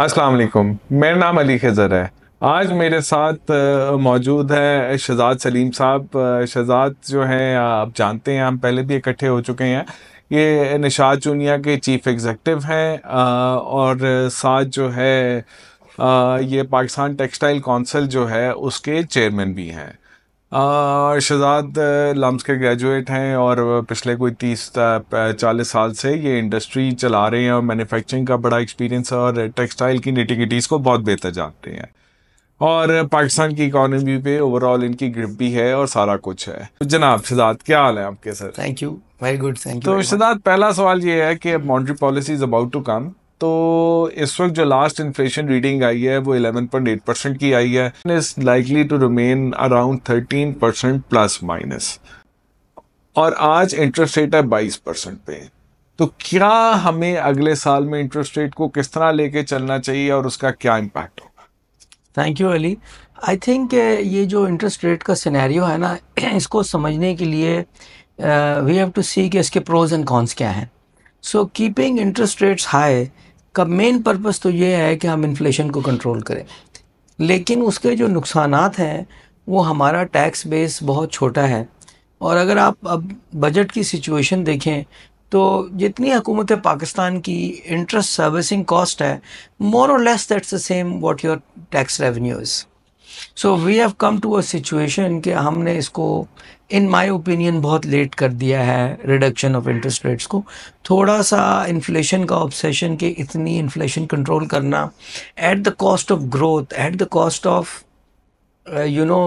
अस्सलाम वालेकुम मेरा नाम अली खजर है आज मेरे साथ मौजूद है शहजाद सलीम साहब शहजाद जो हैं आप जानते हैं हम पहले भी इकट्ठे हो चुके हैं ये निशाद चूनिया के चीफ़ एग्ज़ेक्टिव हैं और साथ जो है ये पाकिस्तान टेक्सटाइल कौंसिल जो है उसके चेयरमैन भी हैं शहजाद लम्स के ग्रेजुएट हैं और पिछले कोई तीस चालीस साल से ये इंडस्ट्री चला रहे हैं और मैन्युफैक्चरिंग का बड़ा एक्सपीरियंस है और टेक्सटाइल की निटिगिटीज़ को बहुत बेहतर जानते हैं और पाकिस्तान की इकोनॉमी पे ओवरऑल इनकी ग्रिप भी है और सारा कुछ है तो जनाब शहजाद क्या हाल है आपके sir thank you very good thank you तो शहजाद पहला सवाल ये है कि monetary policy is about to come तो इस वक्त जो लास्ट इन्फ्लेशन रीडिंग आई है वो 11.8 परसेंट की आई है is likely to remain around 13 percent plus minus और आज इंटरेस्ट रेट है 22 परसेंट पे तो क्या हमें अगले साल में इंटरेस्ट रेट को किस तरह लेके चलना चाहिए और उसका क्या इम्पैक्ट होगा thank you Ali I think ये जो इंटरेस्ट रेट का सिनेरियो है ना इसको समझने के लिए वी हैव टू सी कि इसके प्रोज एंड कॉन्स क्या हैं so keeping interest rates high का मेन पर्पज़ तो ये है कि हम इन्फ्लेशन को कंट्रोल करें लेकिन उसके जो नुकसान हैं वो हमारा टैक्स बेस बहुत छोटा है और अगर आप अब बजट की सिचुएशन देखें तो जितनी हुकूमत पाकिस्तान की इंटरेस्ट सर्विसिंग कॉस्ट है मोर और less that's the same what your tax revenue is so we have come to a situation कि हमने इसको इन माय ओपिनियन बहुत लेट कर दिया है रिडक्शन ऑफ इंटरेस्ट रेट्स को थोड़ा सा इन्फ्लेशन का ऑब्सेशन कि इतनी इन्फ्लेशन कंट्रोल करना at the cost of growth at the cost of you know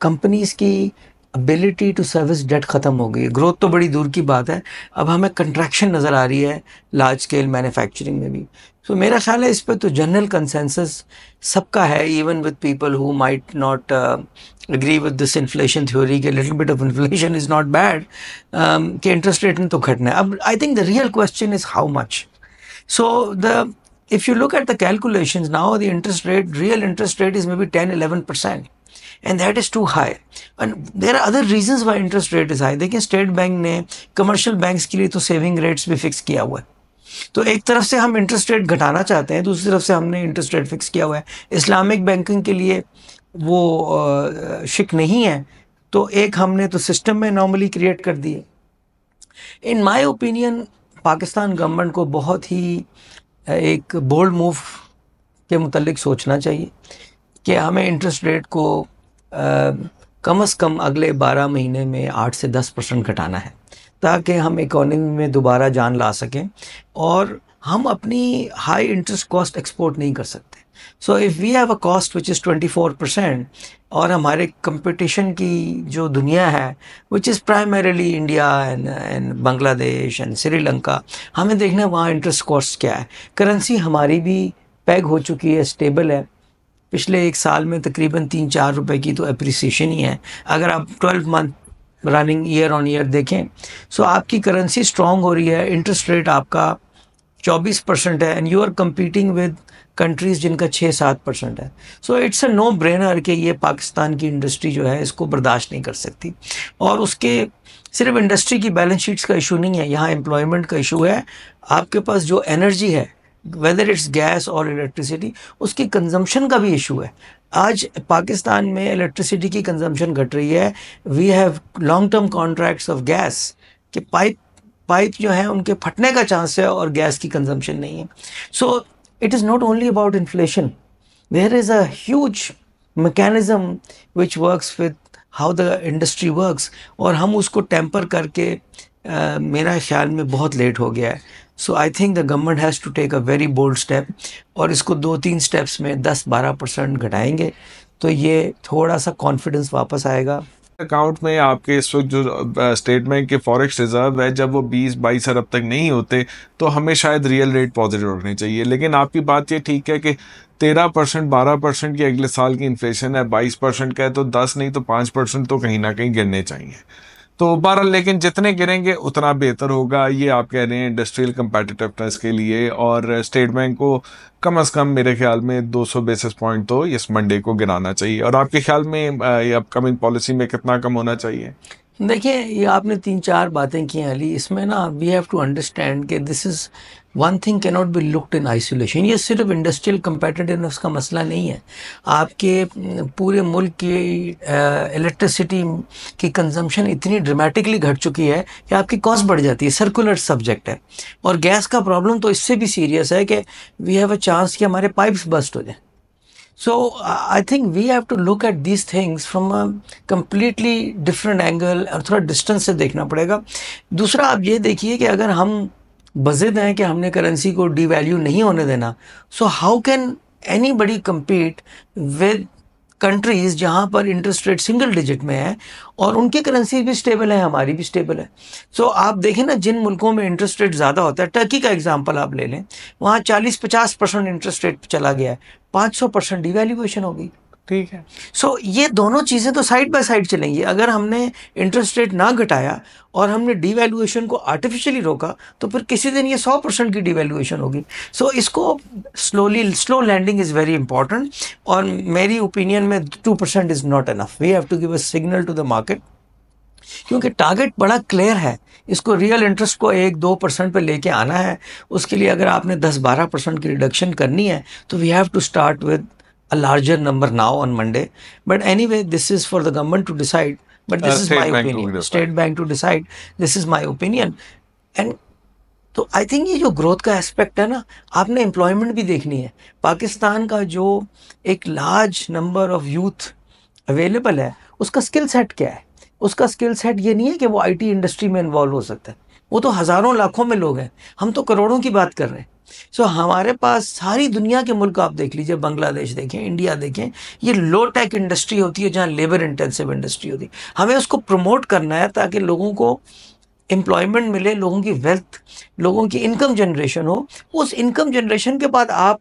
companies की अबिलिटी टू सर्विस डेट ख़त्म हो गई है ग्रोथ तो बड़ी दूर की बात है अब हमें कंट्रैक्शन नज़र आ रही है लार्ज स्केल मैन्युफैक्चरिंग में भी सो so, मेरा ख्याल है इस पर तो जनरल कंसेंसस सबका है even with people who might not agree with this inflation theory के little bit of inflation is not bad कि इंटरेस्ट um, रेट तो घटना है अब I think the real question is how much so the if you look at the calculation now the interest rate real interest rate is maybe ten eleven percent and that is too high and there are other reasons Y interest rate is high देखिए state bank ने commercial banks के लिए तो saving rates भी fix किया हुआ है तो एक तरफ से हम इंटरेस्ट रेट घटाना चाहते हैं दूसरी तरफ से हमने इंटरेस्ट रेट फिक्स किया हुआ है इस्लामिक बैंकिंग के लिए वो शिक नहीं है तो एक हमने तो सिस्टम में नॉर्मली क्रिएट कर दिए in my opinion Pakistan government को बहुत ही एक बोल्ड मूव के मतलब सोचना चाहिए कि हमें इंटरेस्ट रेट को कम से कम अगले 12 महीने में 8 से 10 परसेंट घटाना है ताकि हम इकोनॉमी में दोबारा जान ला सकें और हम अपनी हाई इंटरेस्ट कॉस्ट एक्सपोर्ट नहीं कर सकते so if we have a cost which is 24 percent और हमारे कंपटीशन की जो दुनिया है which is primarily India and and Bangladesh and Sri Lanka हमें देखना है वहाँ इंटरेस्ट कॉस्ट क्या है करेंसी हमारी भी पैग हो चुकी है स्टेबल है पिछले एक साल में तकरीबन तीन चार रुपए की तो अप्रिसिएशन ही है अगर आप twelve month running year on year देखें सो आपकी करेंसी स्ट्रॉन्ग हो रही है इंटरेस्ट रेट आपका चौबीस परसेंट है and you are competing with countries जिनका छः सात परसेंट है so it's a no brainer कि ये पाकिस्तान की इंडस्ट्री जो है इसको बर्दाश्त नहीं कर सकती और उसके सिर्फ इंडस्ट्री की बैलेंस शीट्स का इशू नहीं है यहाँ एम्प्लॉयमेंट का इशू है आपके पास जो एनर्जी है वेदर इट्स गैस और इलेक्ट्रिसिटी उसकी कंजम्पशन का भी इशू है आज पाकिस्तान में इलेक्ट्रिसिटी की कंजम्पशन घट रही है we have long term contracts of gas कि पाइप पाइप जो है उनके फटने का चांस है और गैस की कंजम्पशन नहीं है so it is not only about inflation there is a huge mechanism which works with how the industry works और हम उसको टेम्पर करके Uh, मेरा ख्याल में बहुत लेट हो गया है so I think the government has to take a very bold step और इसको दो तीन स्टेप्स में दस बारह परसेंट घटाएंगे तो ये थोड़ा सा कॉन्फिडेंस वापस आएगा अकाउंट में आपके इस वक्त जो स्टेटमेंट के फॉरेक्स रिजर्व है जब वो 20 बाईस अरब तक नहीं होते तो हमें शायद रियल रेट पॉजिटिव रखने चाहिए लेकिन आपकी बात ये ठीक है कि तेरह परसेंट बारह परसेंट की अगले साल की इन्फ्लेशन है बाईस परसेंट का है तो दस नहीं तो पाँच परसेंट तो कहीं ना कहीं गिरने चाहिए तो बहरहाल लेकिन जितने गिरेंगे उतना बेहतर होगा ये आप कह रहे हैं इंडस्ट्रियल कंपेटिटिवनेस के लिए और स्टेट बैंक को कम अज़ कम मेरे ख्याल में 200 बेसिस पॉइंट तो इस मंडे को गिराना चाहिए और आपके ख्याल में ये अपकमिंग पॉलिसी में कितना कम होना चाहिए देखिए ये आपने तीन चार बातें की अली इसमें ना वी हैव टू अंडरस्टैंड कि this is one thing cannot be looked in isolation ये सिर्फ इंडस्ट्रियल कंपेटिटिवनेस का मसला नहीं है आपके पूरे मुल्क की इलेक्ट्रिसिटी की कंजम्पशन इतनी ड्रामेटिकली घट चुकी है कि आपकी कॉस्ट बढ़ जाती है सर्कुलर सब्जेक्ट है और गैस का प्रॉब्लम तो इससे भी सीरियस है कि वी हैव अ चांस कि हमारे पाइप्स बस्ट हो जाए so I think we have to look at these things from a completely different angle और थोड़ा डिस्टेंस से देखना पड़ेगा दूसरा आप ये देखिए कि अगर हम बजिद हैं कि हमने करेंसी को डिवैल्यू नहीं होने देना so how can anybody compete with countries जहाँ पर इंटरेस्ट रेट सिंगल डिजिट में है और उनकी करेंसी भी स्टेबल है हमारी भी स्टेबल है सो so, आप देखें ना जिन मुल्कों में इंटरेस्ट रेट ज़्यादा होता है टर्की का एग्जांपल आप ले लें वहाँ 40-50 परसेंट इंटरेस्ट रेट चला गया है 500 परसेंट डिवेल्यूएशन हो गई ठीक है सो so, ये दोनों चीज़ें तो साइड बाय साइड चलेंगी अगर हमने इंटरेस्ट रेट ना घटाया और हमने डीवैल्यूएशन को आर्टिफिशियली रोका तो फिर किसी दिन ये सौ परसेंट की डिवेल्युएशन होगी सो so, इसको slowly slow landing is very important और मेरी ओपिनियन में two percent is not enough we have to give a signal to the market क्योंकि टारगेट बड़ा क्लियर है इसको रियल इंटरेस्ट को एक दो परसेंट पर लेके आना है उसके लिए अगर आपने दस बारह परसेंट की रिडक्शन करनी है तो we have to start with a larger number now on Monday. But anyway, this is for the government to decide. But this uh, is my opinion. State Bank to decide. This is my opinion. And तो आई think ये जो growth का aspect है ना आपने employment भी देखनी है पाकिस्तान का जो एक large number of youth available है उसका स्किल सेट क्या है उसका स्किल सेट ये नहीं है कि वो आईटी इंडस्ट्री में इन्वॉल्व हो सकता है वो तो हज़ारों लाखों में लोग हैं हम तो करोड़ों की बात कर रहे हैं सो हमारे पास सारी दुनिया के मुल्क आप देख लीजिए बांग्लादेश देखें इंडिया देखें ये लो टेक इंडस्ट्री होती है जहाँ लेबर इंटेंसिव इंडस्ट्री होती है हमें उसको प्रमोट करना है ताकि लोगों को एम्प्लॉयमेंट मिले लोगों की वेल्थ लोगों की इनकम जनरेशन हो उस इनकम जनरेशन के बाद आप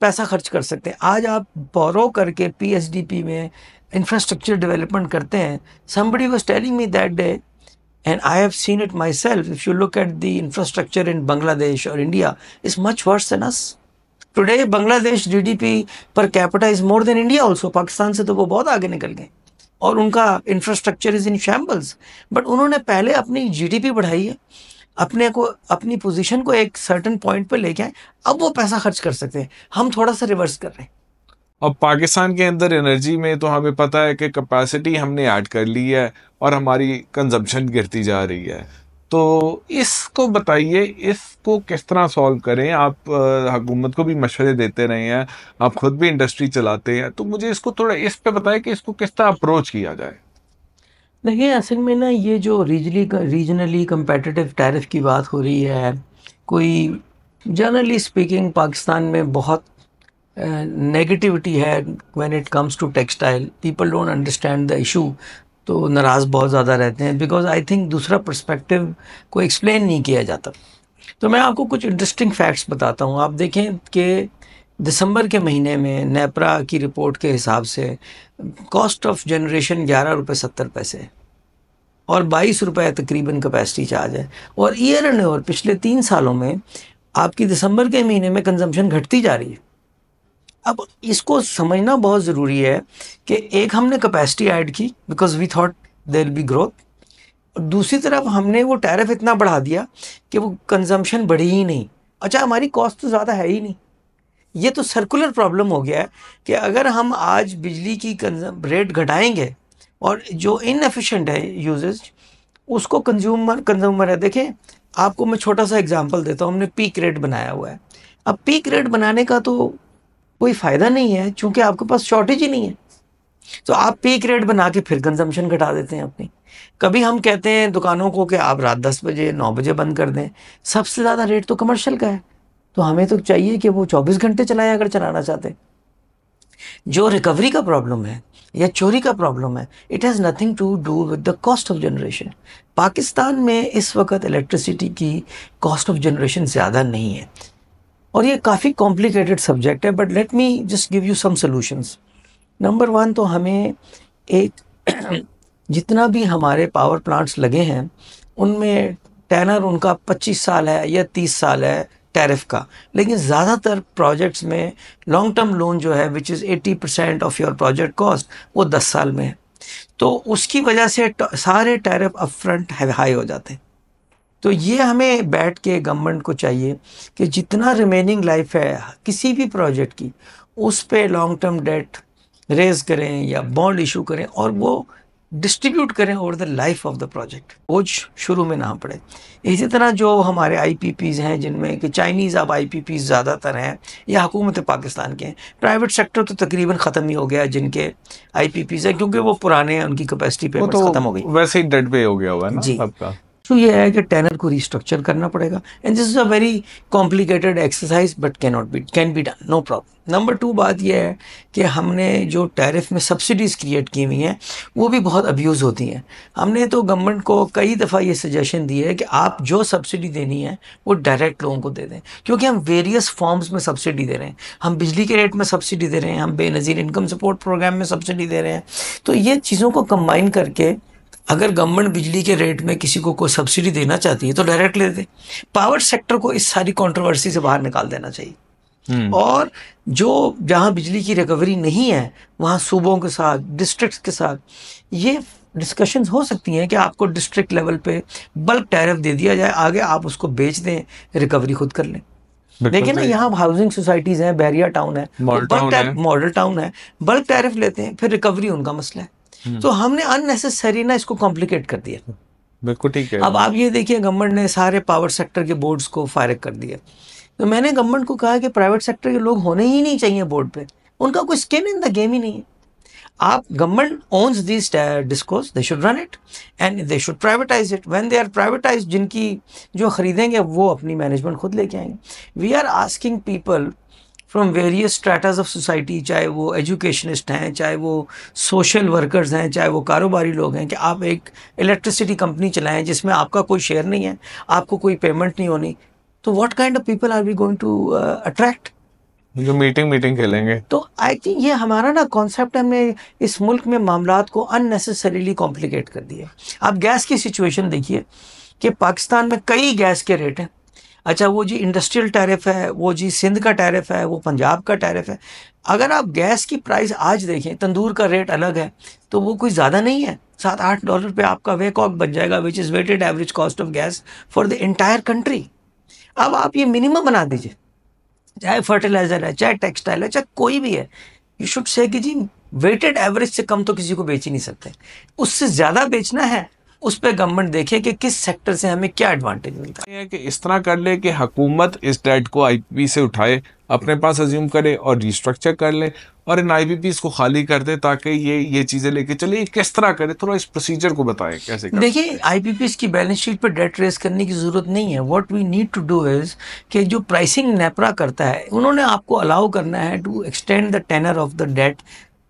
पैसा खर्च कर सकते हैं आज आप बोरो करके पी में इंफ्रास्ट्रक्चर डेवलपमेंट करते हैं somebody was telling me that day And I have seen it myself. If you look at the infrastructure in Bangladesh or India, is much worse than us. today bangladesh gdp per capita is more than india also pakistan se to wo bahut aage nikal gaye और उनका infrastructure is in shambles but उन्होंने पहले अपनी GDP बढ़ाई है अपने को अपनी पोजीशन को एक सर्टन पॉइंट पर लेके आए अब वो पैसा खर्च कर सकते हैं हम थोड़ा सा रिवर्स कर रहे हैं और पाकिस्तान के अंदर एनर्जी में तो हमें पता है कि कैपेसिटी हमने ऐड कर ली है और हमारी कंजम्पशन गिरती जा रही है तो इसको बताइए इसको किस तरह सॉल्व करें आप हुकूमत को भी मशवरे देते रहे हैं आप ख़ुद भी इंडस्ट्री चलाते हैं तो मुझे इसको थोड़ा इस पे बताएं कि इसको किस तरह अप्रोच किया जाए देखिए असल में ना ये जो रीजली रीजनली कम्पटिटिव टैरिफ की बात हो रही है कोई जनरली स्पीकिंग पाकिस्तान में बहुत नेगेटिविटी है when it comes to textile people don't understand the issue तो नाराज़ बहुत ज़्यादा रहते हैं बिकॉज आई थिंक दूसरा पर्सपेक्टिव को एक्सप्लेन नहीं किया जाता तो मैं आपको कुछ इंटरेस्टिंग फैक्ट्स बताता हूँ आप देखें कि दिसंबर के महीने में नेपरा की रिपोर्ट के हिसाब से कॉस्ट ऑफ जनरेशन ग्यारह रुपये सत्तर पैसे है और बाईस रुपये तकरीबन कैपेसिटी चार्ज है और ईयर एंड ओवर पिछले तीन सालों में आपकी दिसंबर के महीने में कंजम्पशन घटती जा रही है अब इसको समझना बहुत ज़रूरी है कि एक हमने कैपेसिटी ऐड की because we thought there be growth और दूसरी तरफ हमने वो टैरिफ इतना बढ़ा दिया कि वो कंजम्पशन बढ़ी ही नहीं अच्छा हमारी कॉस्ट तो ज़्यादा है ही नहीं ये तो सर्कुलर प्रॉब्लम हो गया है कि अगर हम आज बिजली की रेट घटाएंगे और जो इनफिशेंट है यूजेज उसको कंज्यूमर कंज्यूमर है देखें आपको मैं छोटा सा एग्जांपल देता हूँ हमने पीक रेट बनाया हुआ है अब पीक रेट बनाने का तो कोई फ़ायदा नहीं है क्योंकि आपके पास शॉर्टेज ही नहीं है तो आप पीक रेट बना के फिर कंजम्पशन घटा देते हैं अपनी कभी हम कहते हैं दुकानों को कि आप रात दस बजे नौ बजे बंद कर दें सबसे ज़्यादा रेट तो कमर्शियल का है तो हमें तो चाहिए कि वो चौबीस घंटे चलाएं अगर चलाना चाहते जो रिकवरी का प्रॉब्लम है या चोरी का प्रॉब्लम है it has nothing to do with the cost of generation Pakistan में इस वक्त इलेक्ट्रिसिटी की कॉस्ट ऑफ जनरेशन ज़्यादा नहीं है और ये काफ़ी कॉम्प्लिकेटेड सब्जेक्ट है but let me just give you some solutions number one तो हमें एक जितना भी हमारे पावर प्लांट्स लगे हैं उनमें टैनर उनका 25 साल है या 30 साल है टैरिफ का लेकिन ज़्यादातर प्रोजेक्ट्स में लॉन्ग टर्म लोन जो है which is 80 percent of your project cost वो 10 साल में है तो उसकी वजह से सारे टैरिफ फ्रंट हाई हो जाते हैं तो ये हमें बैठ के गवर्नमेंट को चाहिए कि जितना रिमेनिंग लाइफ है किसी भी प्रोजेक्ट की उस पर लॉन्ग टर्म डेट रेज करें या बॉन्ड इशू करें और वो डिस्ट्रीब्यूट करें over the life of the project बोझ शुरू में ना पड़े इसी तरह जो हमारे पीज हैं जिनमें कि चाइनीज़ अब पी ज़्यादातर हैं या हुकूमत पाकिस्तान के हैं प्राइवेट सेक्टर तो तकरीबन ख़त्म ही हो गया जिनके पीज हैं क्योंकि वो पुराने हैं उनकी कैपेसिटी पे तो ख़त्म हो गई वैसे ही डेड पे हो गया हुआ है ना जी सो तो ये है कि टैनर को रिस्ट्रक्चर करना पड़ेगा and this is a very complicated exercise but can not be can be done no problem number two बात यह है कि हमने जो टैरिफ में सब्सिडीज़ क्रिएट की हुई हैं वो भी बहुत अब्यूज़ होती हैं हमने तो गवर्नमेंट को कई दफ़ा ये सजेशन दी है कि आप जो सब्सिडी देनी है वो डायरेक्ट लोगों को दे दें क्योंकि हम वेरियस फॉर्म्स में सब्सिडी दे रहे हैं हम बिजली के रेट में सब्सिडी दे रहे हैं हम बेनज़ीर इनकम सपोर्ट प्रोग्राम में सब्सिडी दे रहे हैं तो ये चीज़ों को कम्बाइन करके अगर गवर्नमेंट बिजली के रेट में किसी को कोई सब्सिडी देना चाहती है तो डायरेक्ट ले दे पावर सेक्टर को इस सारी कंट्रोवर्सी से बाहर निकाल देना चाहिए हम्म। और जो जहाँ बिजली की रिकवरी नहीं है वहाँ सूबों के साथ डिस्ट्रिक्ट्स के साथ ये डिस्कशन हो सकती हैं कि आपको डिस्ट्रिक्ट लेवल पे बल्क टैरिफ दे दिया जाए आगे आप उसको बेच दें रिकवरी खुद कर लें देखिए ना यहाँ हाउसिंग सोसाइटीज़ हैं बैरिया टाउन है मॉडल टाउन है बल्क टैरिफ लेते हैं फिर रिकवरी उनका मसला है हम्म। तो हमने अननेसेसरी ना इसको कॉम्प्लिकेट कर दिया बिल्कुल ठीक है अब आप ये देखिए गवर्नमेंट ने सारे पावर सेक्टर के बोर्ड्स को फायर कर दिया तो मैंने गवर्नमेंट को कहा कि प्राइवेट सेक्टर के लोग होने ही नहीं चाहिए बोर्ड पे उनका कोई स्किन इन द गेम ही नहीं है आप government owns this discourse they should run it and they should privatise it when they are privatise जिनकी जो खरीदेंगे वो अपनी मैनेजमेंट खुद लेके आएंगे we are asking people from various strata of society चाहे वो एजुकेशनिस्ट हैं चाहे वो सोशल वर्कर्स हैं चाहे वो कारोबारी लोग हैं कि आप एक इलेक्ट्रिसिटी कंपनी चलाएं जिसमें आपका कोई शेयर नहीं है आपको कोई पेमेंट नहीं होनी तो what kind of people are we going to attract जो मीटिंग मीटिंग खेलेंगे तो आई थिंक ये हमारा ना कॉन्सेप्ट हमने इस मुल्क में मामला को अननेसेसरीली कॉम्प्लिकेट कर दिया आप गैस की सिचुएशन देखिए कि पाकिस्तान में कई गैस के रेट हैं अच्छा वो जी इंडस्ट्रियल टैरिफ है वो जी सिंध का टैरिफ है वो पंजाब का टैरिफ है अगर आप गैस की प्राइस आज देखें तंदूर का रेट अलग है तो वो कुछ ज़्यादा नहीं है सात आठ डॉलर पे आपका वे कॉक बन जाएगा which is weighted average cost of gas for the entire country अब आप ये मिनिमम बना दीजिए चाहे फर्टिलाइज़र है चाहे टेक्सटाइल है चाहे कोई भी है यू शुड से कि जी वेटेड एवरेज से कम तो किसी को बेच ही नहीं सकते उससे ज़्यादा बेचना है उस पर गवर्नमेंट देखे कि किस सेक्टर से हमें क्या एडवांटेज मिलता है कि इस तरह कर ले कि हुकूमत इस डेट को आईपीपी से उठाए अपने पास अज्यूम करे और रिस्ट्रक्चर कर ले और इन आई को खाली कर दे ताकि ये ये चीज़ें लेके चले किस तरह करे थोड़ा इस प्रोसीजर को बताएं कैसे देखिए आई की बैलेंस शीट पर डेट रेस करने की ज़रूरत नहीं है what we need to do is कि जो प्राइसिंग नेपरा करता है उन्होंने आपको अलाउ करना है to extend the tenor of the debt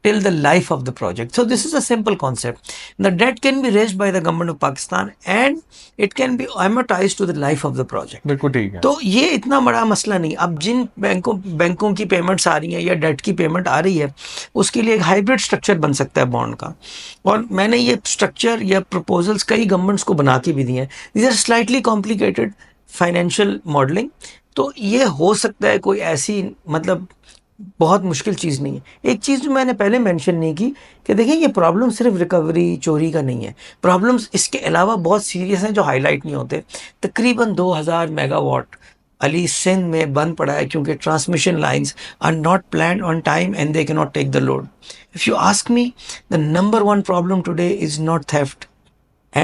till the life of the project. So this is a simple concept. The debt can be raised by the government of Pakistan and it can be amortized to the life of the project. बिल्कुल ठीक है तो ये इतना बड़ा मसला नहीं अब जिन बैंकों बैंकों की पेमेंट्स आ रही हैं या डेट की पेमेंट आ रही है उसके लिए एक हाइब्रिड स्ट्रक्चर बन सकता है बॉन्ड का और मैंने ये स्ट्रक्चर या प्रपोजल्स कई गवर्नमेंट्स को बना के भी दिए हैं is are slightly complicated financial modelling तो ये हो सकता है कोई ऐसी मतलब बहुत मुश्किल चीज़ नहीं है एक चीज़ जो मैंने पहले मेंशन नहीं की कि देखें ये प्रॉब्लम सिर्फ रिकवरी चोरी का नहीं है प्रॉब्लम्स इसके अलावा बहुत सीरियस हैं जो हाईलाइट नहीं होते तकरीबन 2000 मेगावाट अली सिंध में बंद पड़ा है क्योंकि transmission lines are not plan on time and they can not take the load if you ask me the number one problem today is not theft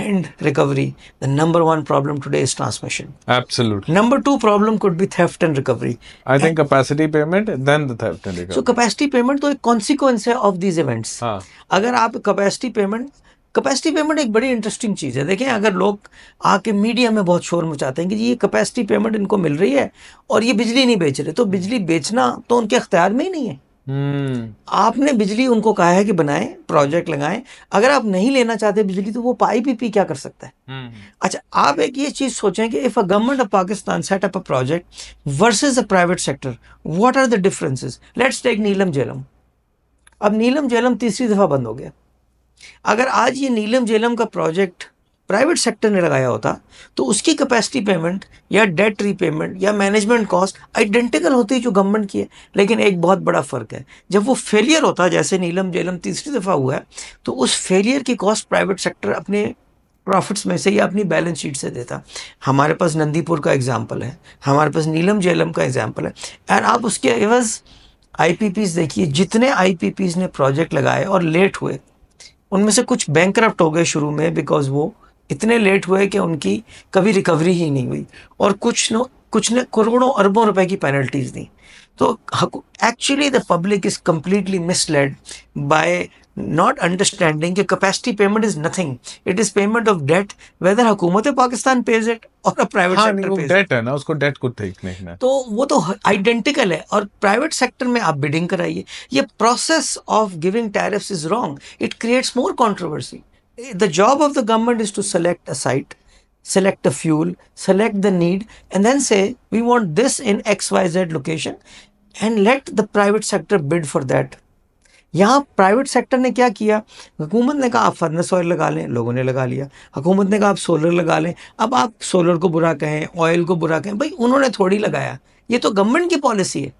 and recovery, the number one problem today is transmission. Absolutely. Number two problem could be theft and recovery. I and think capacity payment, then the theft and recovery. So capacity payment to a consequence है of these events. हाँ. agar aap capacity payment capacity payment एक बड़ी interesting चीज़ है देखें अगर लोग आके media में बहुत शोर मचाते हैं कि ये कैपेसिटी पेमेंट इनको मिल रही है और ये बिजली नहीं बेच रहे तो बिजली बेचना तो उनके अख्तियार में ही नहीं है हम्म। आपने बिजली उनको कहा है कि बनाएं प्रोजेक्ट लगाएं अगर आप नहीं लेना चाहते बिजली तो वो पाई पी पी क्या कर सकता है हम्म। अच्छा आप एक ये चीज सोचें कि if a government of Pakistan set up a project versus a private sector what are the differences let's take Neelum Jhelum अब नीलम जेलम तीसरी दफा बंद हो गया अगर आज ये नीलम जेलम का प्रोजेक्ट प्राइवेट सेक्टर ने लगाया होता तो उसकी कैपेसिटी पेमेंट या डेट रीपेमेंट या मैनेजमेंट कॉस्ट आइडेंटिकल होती है जो गवर्नमेंट की है लेकिन एक बहुत बड़ा फ़र्क है जब वो फेलियर होता है जैसे नीलम जेलम तीसरी दफ़ा हुआ है तो उस फेलियर की कॉस्ट प्राइवेट सेक्टर अपने प्रॉफिट्स में से या अपनी बैलेंस शीट से देता हमारे पास नंदीपुर का एग्जाम्पल है हमारे पास नीलम जेलम का एग्जाम्पल है एंड आप उसके एवज़ आई देखिए जितने आई ने प्रोजेक्ट लगाए और लेट हुए उनमें से कुछ बैंक हो गए शुरू में बिकॉज वो इतने लेट हुए कि उनकी कभी रिकवरी ही नहीं हुई और कुछ न कुछ ने करोड़ों अरबों रुपए की पेनल्टीज दी तो actually the public is completely misled by not understanding कि capacity payment is nothing it is payment of debt whether हुकूमत पाकिस्तान पेज इट और प्राइवेट सेक्टर डेट है ना उसको डेट को ठीक नहीं है तो वो तो आइडेंटिकल है और प्राइवेट सेक्टर में आप बिडिंग कराइए ये process of giving tariffs is wrong it creates more controversy the job of the government is to select a site select a fuel select the need and then say we want this in xyz location and let the private sector bid for that यहाँ private sector ने क्या किया हुकूमत ने कहा आप furnace oil लगा लें लोगों ने लगा लिया हुकूमत ने कहा आप सोलर लगा लें अब आप सोलर को बुरा कहें ऑयल को बुरा कहें भाई उन्होंने थोड़ी लगाया ये तो गवर्नमेंट की पॉलिसी है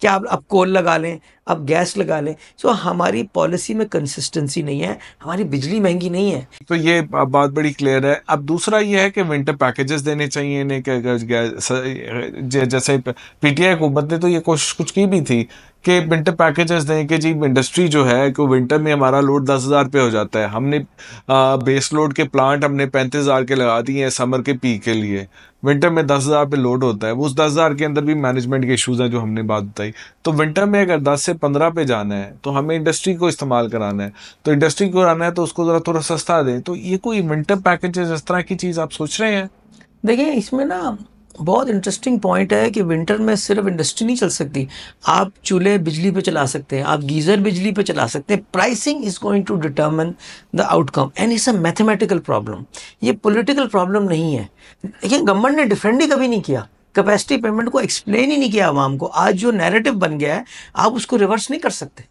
क्या आप अब कोल लगा लें अब गैस लगा लें सो हमारी पॉलिसी में कंसिस्टेंसी नहीं है हमारी बिजली महंगी नहीं है तो ये बात बड़ी क्लियर है अब दूसरा ये है कि विंटर पैकेजेस देने चाहिए ने इन्हें जैसे पीटीआई हुकूमत ने तो ये कोशिश कुछ की भी थी कि विंटर पैकेजेस दें कि जी इंडस्ट्री जो है कि विंटर में हमारा लोड दस हज़ार रुपये हो जाता है हमने आ, बेस लोड के प्लांट हमने पैंतीस हज़ार के लगा दिए हैं समर के पी के लिए विंटर में दस हज़ार पे लोड होता है वो उस दस हज़ार के अंदर भी मैनेजमेंट के इश्यूज हैं जो हमने बात बताई तो विंटर में अगर दस से पंद्रह पे जाना है तो हमें इंडस्ट्री को इस्तेमाल कराना है तो इंडस्ट्री को कराना है तो उसको ज़रा थोड़ा सस्ता दें तो ये कोई विंटर पैकेज इस तरह की चीज़ आप सोच रहे हैं देखिए इसमें ना बहुत इंटरेस्टिंग पॉइंट है कि विंटर में सिर्फ इंडस्ट्री नहीं चल सकती आप चूल्हे बिजली पे चला सकते हैं आप गीज़र बिजली पे चला सकते हैं pricing is going to determine the outcome and it's a mathematical problem ये पॉलिटिकल प्रॉब्लम नहीं है लेकिन गवर्नमेंट ने डिफेंड ही कभी नहीं किया कैपेसिटी पेमेंट को एक्सप्लेन ही नहीं किया आवाम को आज जो नैरेटिव बन गया है आप उसको रिवर्स नहीं कर सकते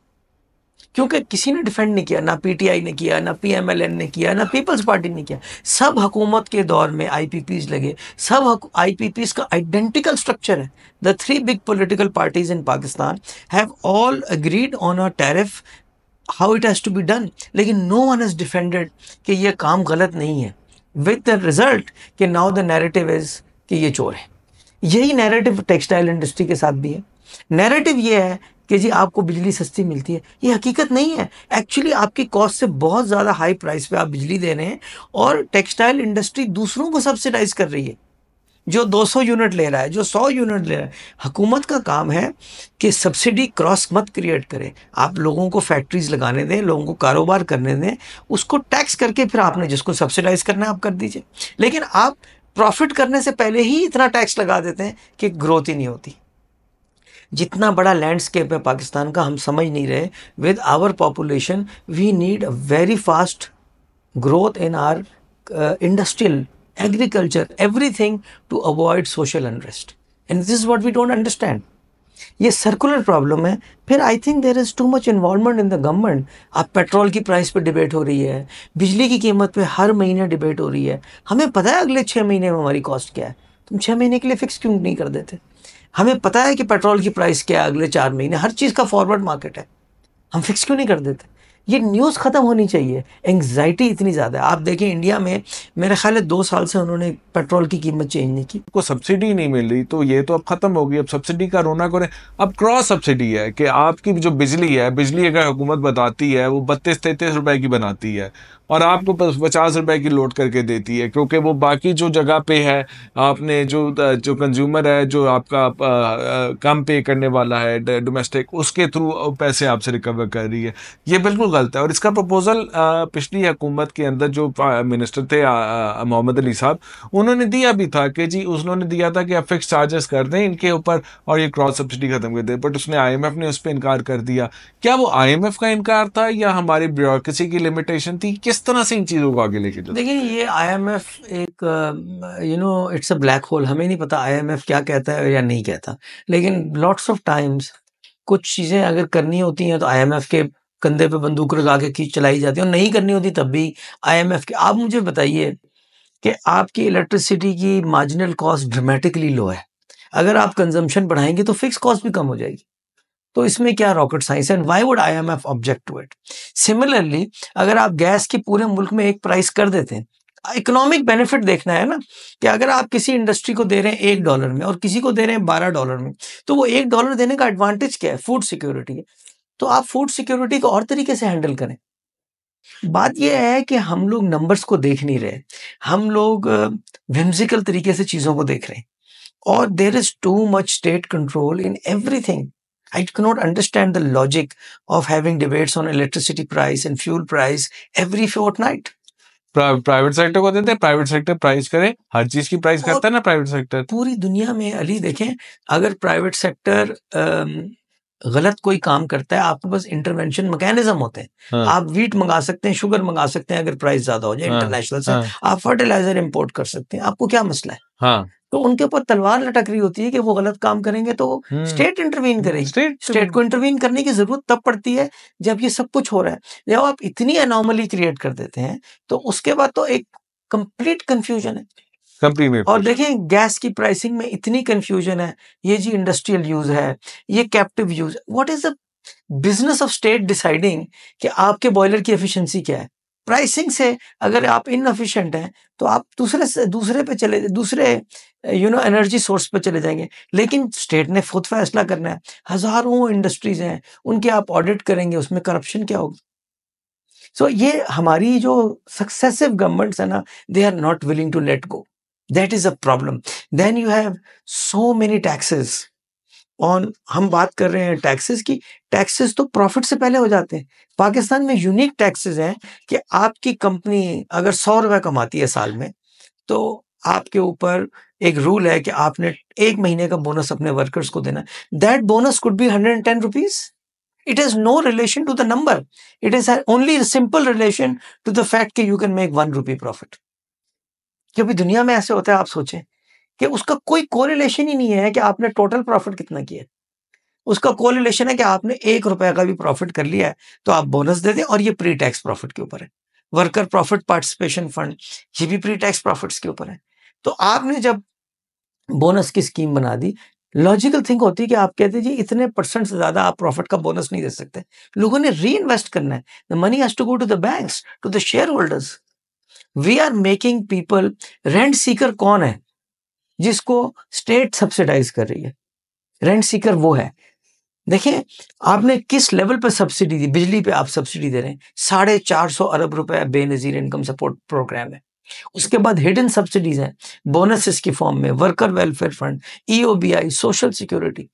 क्योंकि किसी ने डिफेंड नहीं किया ना पीटीआई ने किया ना पीएमएलएन ने किया ना पीपल्स पार्टी ने किया सब हकूमत के दौर में आईपीपीज लगे सब आईपीपीज का आइडेंटिकल स्ट्रक्चर है the three big political parties in Pakistan have all agreed on a tariff how it has to be done लेकिन नो वन इज़ डिफेंडेड कि यह काम गलत नहीं है विद द रिजल्ट कि नाउ द नेरेटिव इज़ कि ये चोर है यही नैरेटिव टेक्सटाइल इंडस्ट्री के साथ भी है नैरेटिव ये है कि जी आपको बिजली सस्ती मिलती है ये हकीकत नहीं है एक्चुअली आपकी कॉस्ट से बहुत ज़्यादा हाई प्राइस पे आप बिजली दे रहे हैं और टेक्सटाइल इंडस्ट्री दूसरों को सब्सिडाइज कर रही है जो 200 यूनिट ले रहा है जो 100 यूनिट ले रहा है हुकूमत का काम है कि सब्सिडी क्रॉस मत क्रिएट करें आप लोगों को फैक्ट्रीज लगाने दें लोगों को कारोबार करने दें उसको टैक्स करके फिर आपने जिसको सब्सिडाइज करना है आप कर दीजिए लेकिन आप प्रॉफिट करने से पहले ही इतना टैक्स लगा देते हैं कि ग्रोथ ही नहीं होती जितना बड़ा लैंडस्केप है पाकिस्तान का हम समझ नहीं रहे with our population we need a very fast growth in our industrial agriculture everything to avoid social unrest and this is what we don't understand ये सर्कुलर प्रॉब्लम है फिर I think there is too much involvement in the government अब petrol की price पे debate हो रही है बिजली की कीमत पे हर महीने डिबेट हो रही है हमें पता है अगले छः महीने में हमारी कॉस्ट क्या है तुम छः महीने के लिए फिक्स क्यों नहीं कर देते हमें पता है कि पेट्रोल की प्राइस क्या है अगले चार महीने हर चीज़ का फॉरवर्ड मार्केट है हम फिक्स क्यों नहीं कर देते ये न्यूज़ ख़त्म होनी चाहिए एंगजाइटी इतनी ज़्यादा है आप देखें इंडिया में मेरे ख्याल है दो साल से उन्होंने पेट्रोल की कीमत चेंज नहीं की को सब्सिडी नहीं मिल रही तो ये तो अब ख़त्म होगी अब सब्सिडी का रोना करें अब क्रॉस सब्सिडी है कि आपकी जो बिजली है बिजली अगर हुकूमत बताती है वो बत्तीस तैंतीस रुपए की बनाती है और आपको पचास रुपए की लोड करके देती है क्योंकि वो बाकी जो जगह पे है आपने जो जो कंज्यूमर है जो आपका आ, आ, कम पे करने वाला है डोमेस्टिक उसके थ्रू पैसे आपसे रिकवर कर रही है ये बिल्कुल गलत है और इसका प्रपोज़ल पिछली हुकूमत के अंदर जो मिनिस्टर थे मोहम्मद अली साहब उन्होंने दिया भी था कि जी उन्होंने दिया था कि आप फिक्स चार्जेस कर दें इनके ऊपर और ये क्रॉस सब्सिडी ख़त्म कर दें बट उसने आई ने उस पर इनकार कर दिया क्या वो आई का इनकार था या हमारी ब्यूरोसी की लिमिटेशन थी किस किस तरह से इन चीज़ों को आगे लेके देखिए ये आईएमएफ एक you know it's a black hole हमें नहीं पता आईएमएफ क्या कहता है या नहीं कहता लेकिन लॉट्स ऑफ टाइम्स कुछ चीज़ें अगर करनी होती हैं तो आईएमएफ के कंधे पे बंदूक लगा के खींच चलाई जाती है और नहीं करनी होती तब भी आईएमएफ के आप मुझे बताइए कि आपकी इलेक्ट्रिसिटी की मार्जिनल कॉस्ट ड्रामेटिकली लो है अगर आप कंजम्पशन बढ़ाएंगे तो फिक्स कॉस्ट भी कम हो जाएगी तो इसमें क्या rocket science and why would I M F object to it similarly अगर आप गैस के पूरे मुल्क में एक प्राइस कर देते हैं इकोनॉमिक बेनिफिट देखना है ना कि अगर आप किसी इंडस्ट्री को दे रहे हैं एक डॉलर में और किसी को दे रहे हैं बारह डॉलर में तो वो एक डॉलर देने का एडवांटेज क्या है फूड सिक्योरिटी है तो आप फूड सिक्योरिटी को और तरीके से हैंडल करें बात यह है कि हम लोग नंबर्स को देख नहीं रहे हम लोग विम्सिकल तरीके से चीज़ों को देख रहे हैं और there is too much state control in everything I cannot understand the logic of having debates on electricity price and fuel price every fortnight. Private sector को देते हैं प्राइवेट सेक्टर प्राइस करे हर चीज की प्राइस करता है ना प्राइवेट सेक्टर पूरी दुनिया में अली देखें अगर प्राइवेट सेक्टर गलत कोई काम करता है आपके पास इंटरवेंशन मैकेनिज्म होते हैं हाँ। आप वीट मंगा सकते हैं शुगर मंगा सकते हैं अगर प्राइस ज्यादा हो जाए हाँ। इंटरनेशनल से हाँ। आप फर्टिलाइजर इम्पोर्ट कर सकते हैं आपको क्या मसला है हाँ। तो उनके ऊपर तलवार लटक रही होती है कि वो गलत काम करेंगे तो हम्म। स्टेट इंटरवीन करेगी स्टेट स्टेट को इंटरवीन करने की जरूरत तब पड़ती है जब ये सब कुछ हो रहा है जब आप इतनी अनोमली क्रिएट कर देते हैं तो उसके बाद तो एक कंप्लीट कंफ्यूजन है और देखें गैस की प्राइसिंग में इतनी कंफ्यूजन है ये जी इंडस्ट्रियल यूज है ये captive use what is the business of state deciding कि आपके बॉयलर की एफिशिएंसी क्या है प्राइसिंग से अगर आप इनफिशेंट हैं तो आप दूसरे से दूसरे पे चले दूसरे यू नो एनर्जी सोर्स पे चले जाएंगे लेकिन स्टेट ने खुद फैसला करना है हजारों इंडस्ट्रीज हैं उनके आप ऑडिट करेंगे उसमें करप्शन क्या होगी सो so, ये हमारी जो सक्सेसिव गवर्नमेंट्स है ना they are not willing to let go that is a problem then you have so many taxes on हम बात कर रहे हैं टैक्सेस की टैक्सेस तो प्रॉफिट से पहले हो जाते हैं पाकिस्तान में यूनिक टैक्सेस हैं कि आपकी कंपनी अगर सौ रुपये कमाती है साल में तो आपके ऊपर एक रूल है कि आपने एक महीने का बोनस अपने वर्कर्स को देना that bonus could be hundred and ten rupees it has no relation to the number it is only simple relation to to the कि you can make one rupee profit क्योंकि दुनिया में ऐसे होता है आप सोचें कि उसका कोई कोरिलेशन ही नहीं है कि आपने टोटल प्रॉफिट कितना किया उसका कोरिलेशन है कि आपने एक रुपए का भी प्रॉफिट कर लिया है तो आप बोनस दे दें और ये प्री टैक्स प्रॉफिट के ऊपर है वर्कर प्रॉफिट पार्टिसिपेशन फंड ये भी प्री टैक्स प्रॉफिट्स के ऊपर है तो आपने जब बोनस की स्कीम बना दी लॉजिकल थिंक होती है कि आप कहते जी इतने परसेंट से ज्यादा आप प्रॉफिट का बोनस नहीं दे सकते लोगों ने री इन्वेस्ट करना है the money has to go to the bank to the shareholders we are making people rent seeker कौन है जिसको स्टेट सब्सिडाइज कर रही है रेंट सीकर वो है देखिए आपने किस लेवल पर सब्सिडी दी बिजली पे आप सब्सिडी दे रहे हैं साढ़े चार सौ अरब रुपए बेनजीर इनकम सपोर्ट प्रोग्राम है उसके बाद हिडन सब्सिडीज हैं बोनसेस की फॉर्म में worker welfare fund EOBI social security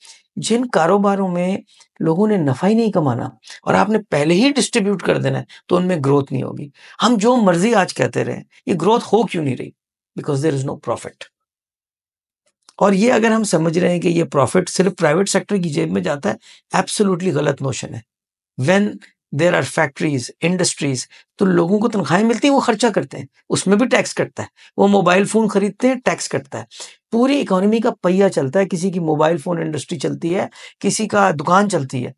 जिन कारोबारों में लोगों ने नफा ही नहीं कमाना और आपने पहले ही डिस्ट्रीब्यूट कर देना है तो उनमें ग्रोथ नहीं होगी हम जो मर्जी आज कहते रहे ये ग्रोथ हो क्यों नहीं रही because there is no profit और ये अगर हम समझ रहे हैं कि ये प्रॉफिट सिर्फ प्राइवेट सेक्टर की जेब में जाता है एब्सोल्युटली गलत नोशन है when there are factories industries तो लोगों को तनख्वाहें मिलती हैं वो खर्चा करते हैं उसमें भी टैक्स कटता है वो मोबाइल फ़ोन खरीदते हैं टैक्स कटता है पूरी इकोनॉमी का पहिया चलता है किसी की मोबाइल फ़ोन इंडस्ट्री चलती है किसी का दुकान चलती है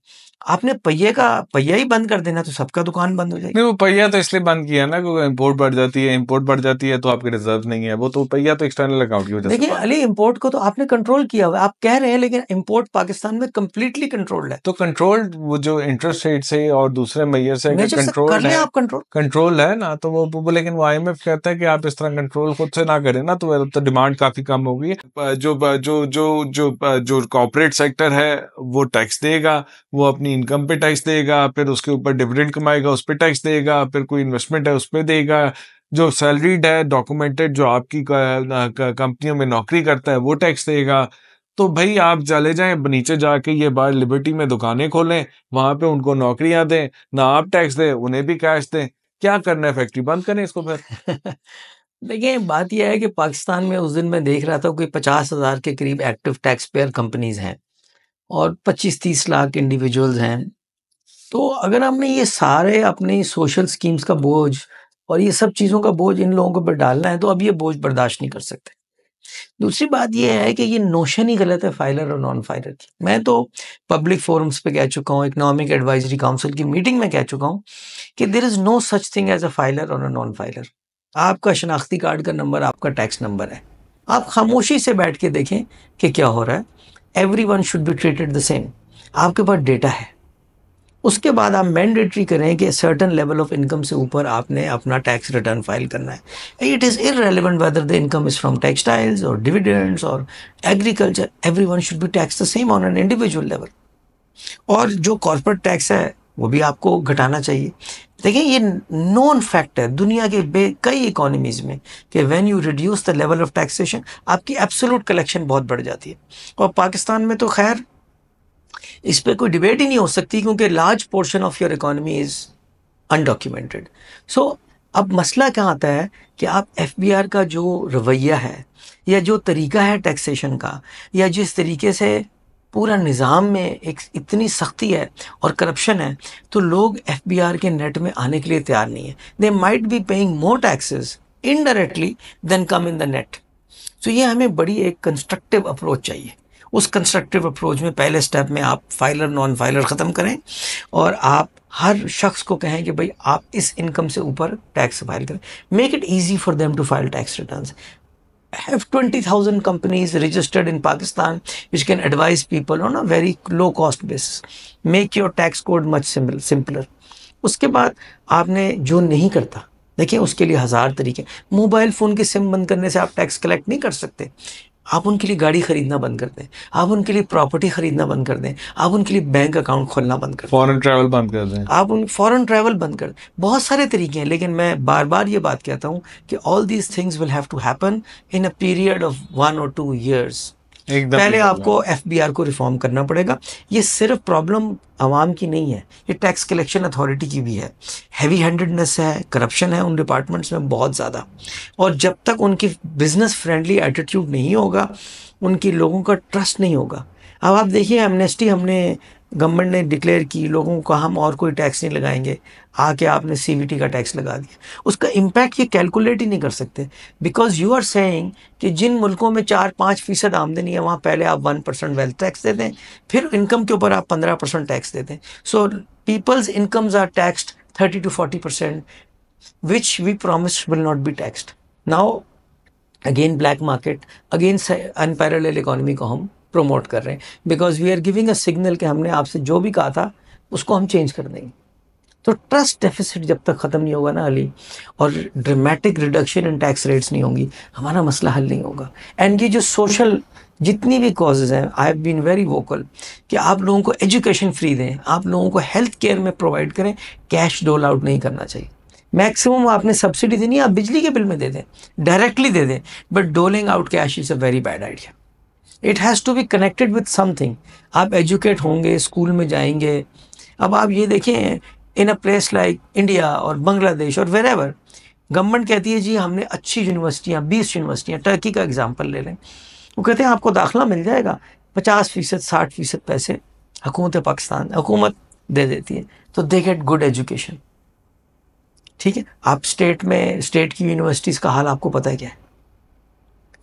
आपने पहिए का पहिया ही बंद कर देना तो सबका दुकान बंद हो जाएगी नहीं वो पहिया तो इसलिए बंद किया ना क्योंकि इम्पोर्ट बढ़ जाती है इम्पोर्ट बढ़ जाती है तो आपके रिजर्व नहीं है वो तो पहिया तो एक्सटर्नल अकाउंट की वजह देखिए अली इम्पोर्ट को तो आपने कंट्रोल किया हुआ आप कह रहे हैं लेकिन इम्पोर्ट पाकिस्तान में कम्प्लीटली कंट्रोल्ड है तो कंट्रोल वो जो इंटरेस्ट रेट से और दूसरे मैयर से कंट्रोल है आप कंट्रोल कंट्रोल है ना तो वो लेकिन वो आई कहता है कि आप इस तरह कंट्रोल खुद से ना करें ना तो डिमांड तो काफी कम होगी जो जो जो जो कॉर्पोरेट सेक्टर है वो टैक्स देगा वो अपने अपनी इनकम पे टैक्स देगा फिर उसके ऊपर डिविडेंड कमाएगा उस पर टैक्स देगा फिर कोई इन्वेस्टमेंट है उस पर देगा जो सैलरीड है डॉक्यूमेंटेड जो आपकी कंपनियों में नौकरी करता है वो टैक्स देगा तो भाई आप चले जाएं नीचे जाके ये बार लिबर्टी में दुकानें खोलें वहां पे उनको नौकरियां दें ना आप टैक्स दें उन्हें भी कैश दें क्या करना है फैक्ट्री बंद करें इसको फिर देखिए बात यह है कि पाकिस्तान में उस दिन मैं देख रहा था कोई पचास हज़ार के करीब एक्टिव टैक्स पेयर कंपनीज हैं और 25-30 लाख इंडिविजुअल्स हैं तो अगर हमने ये सारे अपने सोशल स्कीम्स का बोझ और ये सब चीज़ों का बोझ इन लोगों के ऊपर डालना है तो अब ये बोझ बर्दाश्त नहीं कर सकते दूसरी बात यह है कि ये नोशन ही गलत है फाइलर और नॉन फाइलर की मैं तो पब्लिक फोरम्स पे कह चुका हूँ इकोनॉमिक एडवाइजरी काउंसिल की मीटिंग में कह चुका हूँ कि there is no such thing as a filer और अ नॉन फाइलर आपका शनाख्ती कार्ड का नंबर आपका टैक्स नंबर है आप खामोशी से बैठ के देखें कि क्या हो रहा है every one should be treated the same आपके पास डेटा है उसके बाद आप मैंडेटरी करें कि सर्टन लेवल ऑफ इनकम से ऊपर आपने अपना टैक्स रिटर्न फाइल करना है it is irrelevant whether the income is from textiles और डिविडेंड्स और agriculture every one should be tax the same on an individual level और जो कॉरपोरेट टैक्स है वो भी आपको घटाना चाहिए देखिए ये नॉन फैक्ट है दुनिया के कई इकोनॉमीज में कि when you reduce the level of taxation आपकी एब्सोलूट कलेक्शन बहुत बढ़ जाती है और पाकिस्तान में तो खैर इस पर कोई डिबेट ही नहीं हो सकती क्योंकि large portion of your economy is undocumented so अब मसला क्या आता है कि आप एफ का जो रवैया है या जो तरीका है टैक्सेशन का या जिस तरीके से पूरा निज़ाम में एक इतनी सख्ती है और करप्शन है तो लोग एफ बी आर के नेट में आने के लिए तैयार नहीं है they might be paying more taxes indirectly than come in the net तो ये हमें बड़ी एक कंस्ट्रक्टिव अप्रोच चाहिए उस कंस्ट्रक्टिव अप्रोच में पहले स्टेप में आप फाइलर नॉन फाइलर ख़त्म करें और आप हर शख्स को कहें कि भाई आप इस इनकम से ऊपर टैक्स फाइल करें make it easy for them to file tax return have 20,000 companies registered in Pakistan which can advise people on a very low cost basis. Make your tax code much simpler. उसके बाद आपने जो नहीं करता देखिए उसके लिए हज़ार तरीके मोबाइल फ़ोन की सिम बंद करने से आप टैक्स कलेक्ट नहीं कर सकते आप उनके लिए गाड़ी खरीदना बंद कर दें आप उनके लिए प्रॉपर्टी खरीदना बंद कर दें आप उनके लिए बैंक अकाउंट खोलना बंद कर फॉरेन ट्रैवल बंद कर दें आप उन फॉरेन ट्रैवल बंद कर दें बहुत सारे तरीके हैं लेकिन मैं बार बार ये बात कहता हूँ कि all these things will have to happen in a period of one और टू ईयर्स पहले आपको एफ को रिफॉर्म करना पड़ेगा ये सिर्फ प्रॉब्लम आवाम की नहीं है ये टैक्स कलेक्शन अथॉरिटी की भी है हैवी हैंडेडनेस है करप्शन है उन डिपार्टमेंट्स में बहुत ज़्यादा और जब तक उनकी बिजनेस फ्रेंडली एटीट्यूड नहीं होगा उनकी लोगों का ट्रस्ट नहीं होगा अब आप देखिए एमनेस्टी हमने गवर्नमेंट ने डिक्लेयर की लोगों को हम और कोई टैक्स नहीं लगाएंगे आके आपने सीबीटी का टैक्स लगा दिया उसका इम्पैक्ट ये कैलकुलेट ही नहीं कर सकते बिकॉज यू आर सेइंग कि जिन मुल्कों में चार पाँच फीसद आमदनी है वहाँ पहले आप वन परसेंट वेल्थ टैक्स देते हैं फिर इनकम के ऊपर आप पंद्रह परसेंट टैक्स देते हैं so people's incomes are taxed thirty to forty percent which we promise will not be taxed now again black market again unparallel economy को हम प्रमोट कर रहे हैं because we are giving a signal कि हमने आपसे जो भी कहा था उसको हम चेंज कर देंगे तो ट्रस्ट डेफिसिट जब तक ख़त्म नहीं होगा ना अली और dramatic reduction in tax rates नहीं होंगी हमारा मसला हल नहीं होगा एंड ये जो सोशल जितनी भी कॉजेज़ हैं I have been very vocal कि आप लोगों को एजुकेशन फ्री दें आप लोगों को हेल्थ केयर में प्रोवाइड करें कैश डोल आउट नहीं करना चाहिए मैक्सिमम आपने सब्सिडी देनी है आप बिजली के बिल में दे दें डायरेक्टली दे दें but doling out cash is a very bad idea it has to be connected with something आप एजुकेट होंगे स्कूल में जाएंगे अब आप ये देखें in a place like India और बांग्लादेश और वेर एवर गवर्नमेंट कहती है जी हमने अच्छी यूनिवर्सिटियाँ बीस यूनिवर्सिटियाँ टर्की का एग्ज़ाम्पल ले लें वो कहते हैं आपको दाखिला मिल जाएगा पचास फ़ीसद साठ फ़ीसद पैसे हुकूमत पाकिस्तान हुकूमत दे देती है तो दे गेट गुड एजुकेशन ठीक है आप स्टेट में स्टेट की यूनिवर्सिटीज़ का हाल आपको पता है क्या है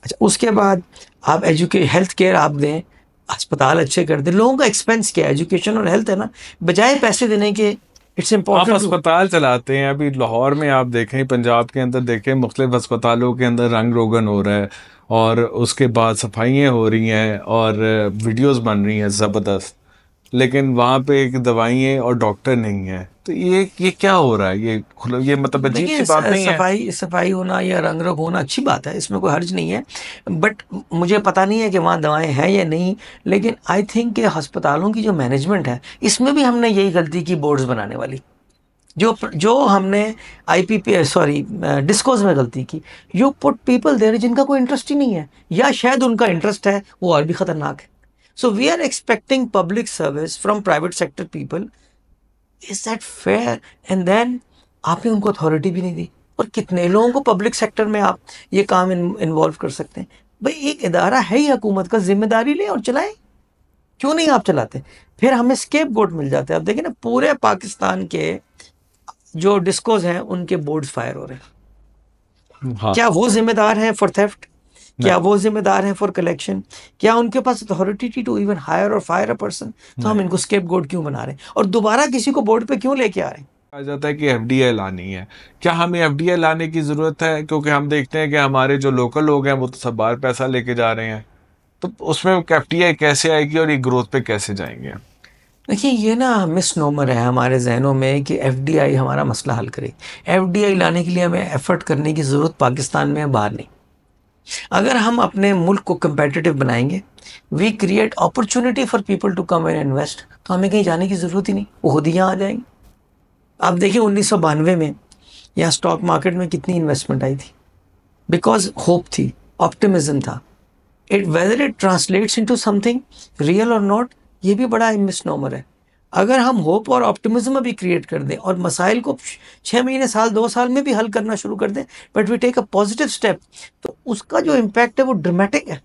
अच्छा उसके बाद आप एजुके हेल्थ केयर आप दें अस्पताल अच्छे कर दें लोगों का एक्सपेंस क्या है एजुकेशन और हेल्थ है ना बजाय पैसे देने के इट्स आप अस्पताल चलाते हैं अभी लाहौर में आप देखें पंजाब के अंदर देखें मुख्तलिफ अस्पतालों के अंदर रंग रोगन हो रहा है और उसके बाद सफाइयाँ हो रही हैं और वीडियोस बन रही हैं ज़बरदस्त लेकिन वहाँ पे एक दवाई है और डॉक्टर नहीं है तो ये ये क्या हो रहा है ये ये मतलब अजीब सी बात नहीं है सफाई सफाई होना या रंग रंग होना अच्छी बात है इसमें कोई हर्ज नहीं है बट मुझे पता नहीं है कि वहाँ दवाएं हैं या नहीं लेकिन आई थिंक के हस्पतालों की जो मैनेजमेंट है इसमें भी हमने यही गलती की बोर्ड्स बनाने वाली जो जो हमने I P P sorry discos में गलती की यू पुट पीपल देर जिनका कोई इंटरेस्ट ही नहीं है या शायद उनका इंटरेस्ट है वो और भी ख़तरनाक है So we are expecting public service from private sector people. Is that fair? And then आपने उनको अथॉरिटी भी नहीं दी और कितने लोगों को पब्लिक सेक्टर में आप ये काम इन्वॉल्व कर सकते हैं भाई एक इदारा है ही हुकूमत का जिम्मेदारी ले और चलाएं क्यों नहीं आप चलाते फिर हमें स्केप गोट मिल जाते हैं आप देखें ना पूरे पाकिस्तान के जो डिस्कोज हैं उनके बोर्ड्स फायर हो रहे हैं हाँ। क्या वो जिम्मेदार हैं फॉर थेफ्ट क्या वो जिम्मेदार है फॉर कलेक्शन क्या उनके पास अथॉरिटी टू इवन हायर और फायर अ पर्सन तो हम इनको स्केप बोर्ड क्यों बना रहे हैं और दोबारा किसी को बोर्ड पे क्यों लेके आ रहे हैं कहा जाता है कि एफ लानी है क्या हमें एफ लाने की ज़रूरत है क्योंकि हम देखते हैं कि हमारे जो लोकल लोग हैं वो तो सब बाहर पैसा लेके जा रहे हैं तो उसमें एफ कैसे आएगी और ये ग्रोथ पे कैसे जाएंगे देखिए ये ना मिस नोमर है हमारे जहनों में कि एफ हमारा मसला हल करे एफ लाने के लिए हमें एफर्ट करने की ज़रूरत पाकिस्तान में बाहर नहीं अगर हम अपने मुल्क को कम्पटिटिव बनाएंगे we create opportunity for people to come and invest तो हमें कहीं जाने की ज़रूरत ही नहीं उहदियाँ आ जाएंगी आप देखिए उन्नीस में यहाँ स्टॉक मार्केट में कितनी इन्वेस्टमेंट आई थी बिकॉज होप थी ऑप्टिमिज्म था it whether it translates to something real और नॉट ये भी बड़ा मिसनोमर है अगर हम होप और ऑप्टिमिज्म भी क्रिएट कर दें और मसाइल को छः महीने साल दो साल में भी हल करना शुरू कर दें but we take a positive step तो उसका जो इम्पैक्ट है वो ड्रामेटिक है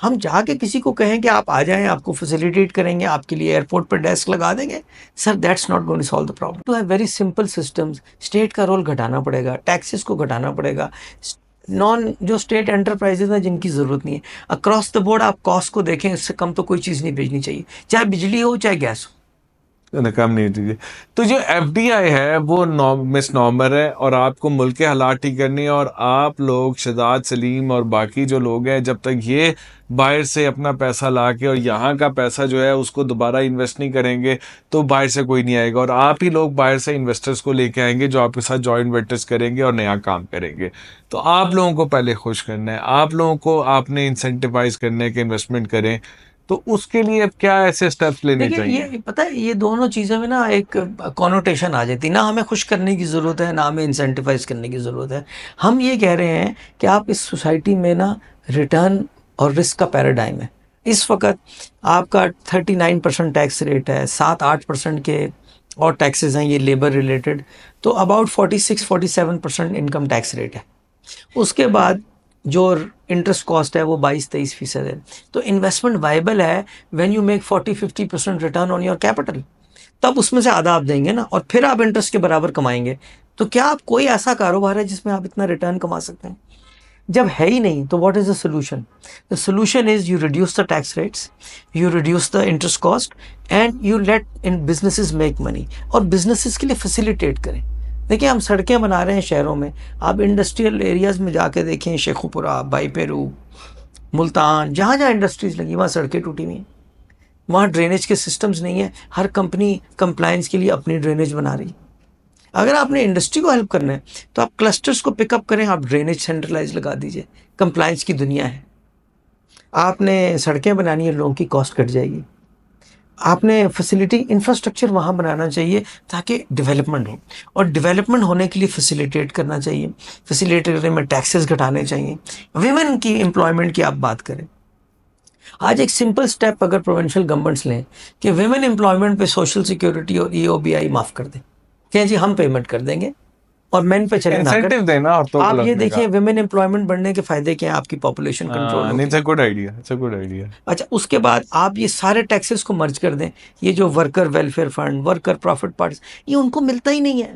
हम जाके किसी को कहें कि आप आ जाएं आपको फैसिलिटेट करेंगे आपके लिए एयरपोर्ट पर डेस्क लगा देंगे sir that's not going to solve the problem to have very simple systems state का रोल घटाना पड़ेगा टैक्सेस को घटाना पड़ेगा नॉन जो स्टेट एंटरप्राइजेज हैं जिनकी ज़रूरत नहीं है अक्रॉस द बोर्ड आप कॉस्ट को देखें इससे कम तो कोई चीज़ नहीं भेजनी चाहिए चाहे बिजली हो चाहे गैस हो ज़्यादा कम नहीं दीजिए तो जो एफ है वो मिस नॉमर है और आपको मुल्क के हालात ठीक करनी है और आप लोग शजाद सलीम और बाकी जो लोग हैं जब तक ये बाहर से अपना पैसा ला के और यहाँ का पैसा जो है उसको दोबारा इन्वेस्ट नहीं करेंगे तो बाहर से कोई नहीं आएगा और आप ही लोग बाहर से इन्वेस्टर्स को लेके आएंगे जो आपके साथ जॉइंट वेंटर्स करेंगे और नया काम करेंगे तो आप लोगों को पहले खुश करना है आप लोगों को आपने इंसेंटिवाइज़ करना है कि इन्वेस्टमेंट करें तो उसके लिए अब क्या ऐसे स्टेप्स लेने चाहिए ये पता है ये दोनों चीज़ों में ना एक कॉनोटेशन आ जाती है ना हमें खुश करने की ज़रूरत है ना हमें इंसेंटिवाइज करने की ज़रूरत है हम ये कह रहे हैं कि आप इस सोसाइटी में ना रिटर्न और रिस्क का पैराडाइम है इस वक्त आपका thirty nine percent tax rate है सात आठ परसेंट के और टैक्सेस हैं ये लेबर रिलेटेड तो about forty six forty seven percent income tax rate है उसके बाद जो इंटरेस्ट कॉस्ट है वो बाईस तेईस फीसद है तो इन्वेस्टमेंट वाइबल है when you make forty fifty percent return on your capital तब उसमें से आधा आप देंगे ना और फिर आप इंटरेस्ट के बराबर कमाएंगे तो क्या आप कोई ऐसा कारोबार है जिसमें आप इतना रिटर्न कमा सकते हैं जब है ही नहीं तो what is the solution the solution is you reduce the tax rates you reduce the interest cost and you let in businesses make money और बिजनेसिस के लिए फैसिलिटेट करें देखिए हम सड़कें बना रहे हैं शहरों में आप इंडस्ट्रियल एरियाज़ में जाके देखें शेखुपुरा बाईपेरू मुल्तान जहाँ जहाँ इंडस्ट्रीज़ लगी वहाँ सड़कें टूटी हुई हैं वहाँ ड्रेनेज के सिस्टम्स नहीं है हर कंपनी कंप्लाइंस के लिए अपनी ड्रेनेज बना रही है अगर आपने इंडस्ट्री को हेल्प करना है तो आप क्लस्टर्स को पिकअप करें आप ड्रेनेज सेंट्रलाइज लगा दीजिए कंप्लाइंस की दुनिया है आपने सड़कें बनानी है लोगों की कॉस्ट कट जाएगी आपने फैसिलिटी इंफ्रास्ट्रक्चर वहाँ बनाना चाहिए ताकि डेवलपमेंट हो और डेवलपमेंट होने के लिए फैसिलिटेट करना चाहिए फैसिलिटेट करने में टैक्सेस घटाने चाहिए वीमेन की एम्प्लॉयमेंट की आप बात करें आज एक सिंपल स्टेप अगर प्रोविंशियल गवर्नमेंट्स लें कि वेमेन एम्प्लॉयमेंट पे सोशल सिक्योरिटी और ई e माफ़ कर दें कहें जी हम पेमेंट कर देंगे और मेन पे चले इंसेंटिव देना और तो आप ये देखिए वुमेन एम्प्लॉयमेंट बढ़ने के फायदे क्या है आपकी population control it's a good idea it's a good idea अच्छा उसके बाद आप ये सारे टैक्सेस को मर्ज कर दें ये जो worker welfare fund worker profit part ये उनको मिलता ही नहीं है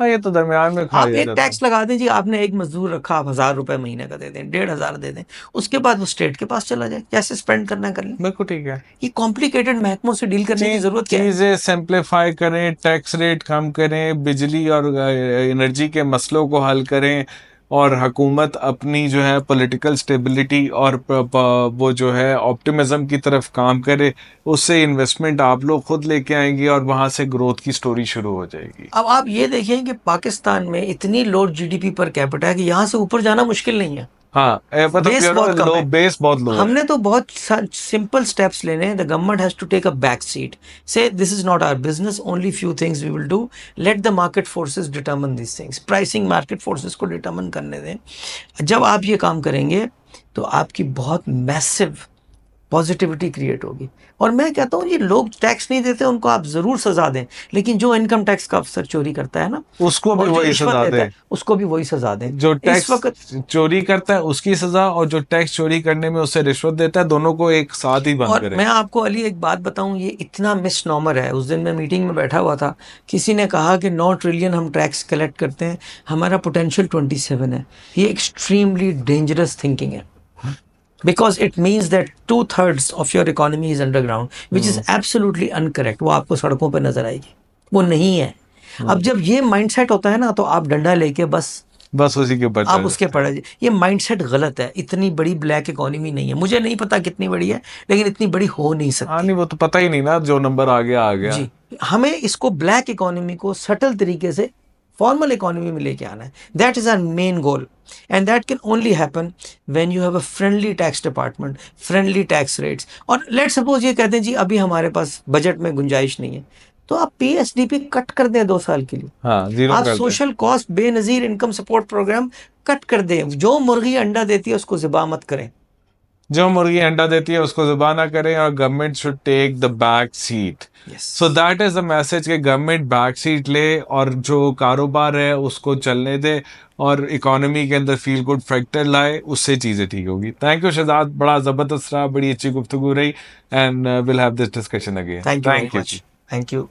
हाँ, ये तो दरमियान में खा आप एक टैक्स लगा दें जी आपने एक मजदूर रखा आप हजार रुपए महीने का दे दें डेढ़ हजार दे दें उसके बाद वो स्टेट के पास चला जाए कैसे स्पेंड करना कर लें बिल्कुल ठीक है ये कॉम्प्लिकेटेड महकमों से डील करने की जरूरत क्या चीजें सिंप्लीफाई करें टैक्स रेट कम करें बिजली और एनर्जी के मसलों को हल करें और हकूमत अपनी जो है पॉलिटिकल स्टेबिलिटी और वो जो है ऑप्टिमिज्म की तरफ काम करे उससे इन्वेस्टमेंट आप लोग खुद लेके आएंगे और वहाँ से ग्रोथ की स्टोरी शुरू हो जाएगी अब आप ये देखें कि पाकिस्तान में इतनी लोड जीडीपी पर कैपिटा है कि यहाँ से ऊपर जाना मुश्किल नहीं है हाँ, मतलब हमने तो बहुत सिंपल स्टेप्स लेने the government has to take a back seat से this is not our business only few things we will do let the market forces determine this things pricing market forces को determine करने दें जब आप ये काम करेंगे तो आपकी बहुत मैसिव पॉजिटिविटी क्रिएट होगी और मैं कहता हूँ ये लोग टैक्स नहीं देते उनको आप जरूर सजा दें लेकिन जो इनकम टैक्स का अफसर चोरी करता है ना उसको भी वही सजा दें उसको भी वही सजा दें जो टैक्स वक्त चोरी करता है उसकी सजा और जो टैक्स चोरी करने में उससे रिश्वत देता है दोनों को एक साथ ही बंद करें मैं आपको अली एक बात बताऊँ ये इतना मिसनॉमर है उस दिन मैं मीटिंग में बैठा हुआ था किसी ने कहा कि नौ ट्रिलियन हम टैक्स कलेक्ट करते हैं हमारा पोटेंशियल ट्वेंटी है ये एक्सट्रीमली डेंजरस थिंकिंग है because it means that two thirds of your economy is underground which is absolutely uncorrect वो आपको सड़कों पर नजर आएगी वो नहीं है hmm. अब जब ये माइंडसेट होता है ना तो आप डंडा लेके बस बस उसी के आप उसके पड़े ये माइंडसेट गलत है इतनी बड़ी ब्लैक इकोनॉमी नहीं है मुझे नहीं पता कितनी बड़ी है लेकिन इतनी बड़ी हो नहीं सकती हाँ, नहीं वो तो पता ही नहीं ना जो नंबर आ गया आ गया जी हमें इसको ब्लैक इकोनॉमी को सटल तरीके से फॉर्मल इकोनॉमी में लेके आना है that is our main goal and that can only happen when you have a friendly tax department friendly tax rates और लेट सपोज ये कहते हैं जी अभी हमारे पास बजट में गुंजाइश नहीं है तो आप पी डी पी कट कर दें दो साल के लिए हाँ, आप social cost Benazir income support program cut कर दें जो मुर्गी अंडा देती है उसको जिबा मत करें जो मुर्गी अंडा देती है उसको जुबा ना करें और government should take the back seat so that is the message कि गवर्नमेंट बैक सीट ले और जो कारोबार है उसको चलने दे और इकोनॉमी के अंदर फील गुड फैक्टर लाए उससे चीज़ें ठीक होगी थैंक यू शहजाद बड़ा ज़बरदस्त रहा बड़ी अच्छी गुफ्तु रही and will have this discussion again thank you thank you